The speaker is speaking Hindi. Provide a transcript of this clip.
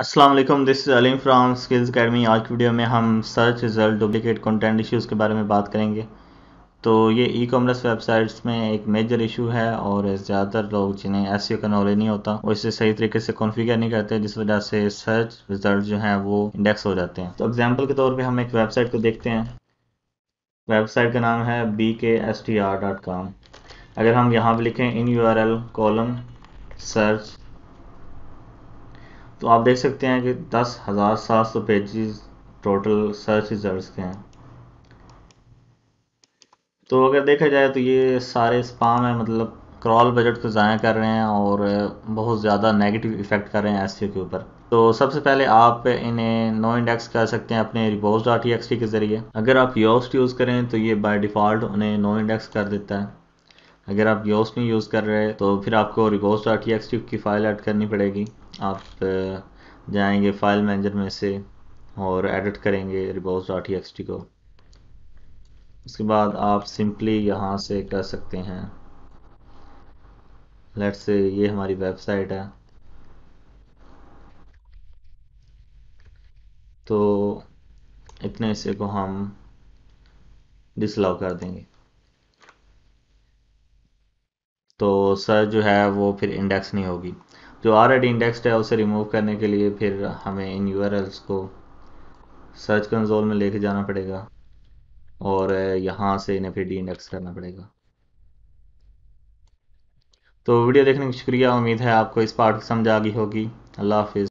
Aslam this Aleem from skills academy आज की वीडियो में हम search result duplicate content issues के बारे में बात करेंगे तो ये ई कॉमर्स वेबसाइट्स में एक मेजर इशू है और ज़्यादातर लोग जिन्हें एस e का नॉलेज नहीं होता वो इसे सही तरीके से कॉन्फ़िगर नहीं करते जिस वजह से सर्च रिज़ल्ट जो हैं वो इंडेक्स हो जाते हैं तो एग्जाम्पल के तौर पर हम एक वेबसाइट को देखते हैं वेबसाइट का नाम है B K S T R dot com अगर हम यहाँ पर लिखें in U R L column search तो आप देख सकते हैं कि दस हज़ार सात सौ पेजेस टोटल सर्च रिजल्ट के हैं तो अगर देखा जाए तो ये सारे स्पाम है मतलब क्रॉल बजट को ज़ाया कर रहे हैं और बहुत ज़्यादा नेगेटिव इफ़ेक्ट कर रहे हैं एस के ऊपर तो सबसे पहले आप इन्हें नो इंडेक्स कर सकते हैं अपने रिपोज डॉट e के ज़रिए अगर आप योस्ट e यूज़ करें तो ये बाय डिफ़ॉल्ट उन्हें नो इंडेक्स कर देता है अगर आप योस में यूज़ कर रहे हैं तो फिर आपको रिकोर्स डॉट की फ़ाइल ऐड करनी पड़ेगी आप जाएंगे फाइल मैनेजर में से और एडिट करेंगे रिबोस डॉट को उसके बाद आप सिंपली यहाँ से कर सकते हैं लेट से ये हमारी वेबसाइट है तो इतने हिस्से को हम डिसलाउ कर देंगे तो सर जो है वो फिर इंडेक्स नहीं होगी जो ऑलरेडी इंडेक्सड है उसे रिमूव करने के लिए फिर हमें इन यू को सर्च कंसोल में लेके जाना पड़ेगा और यहाँ से इन्हें फिर डी इंडेक्स करना पड़ेगा तो वीडियो देखने का शुक्रिया उम्मीद है आपको इस पार्ट समझ आ गई होगी अल्लाह हाफिज़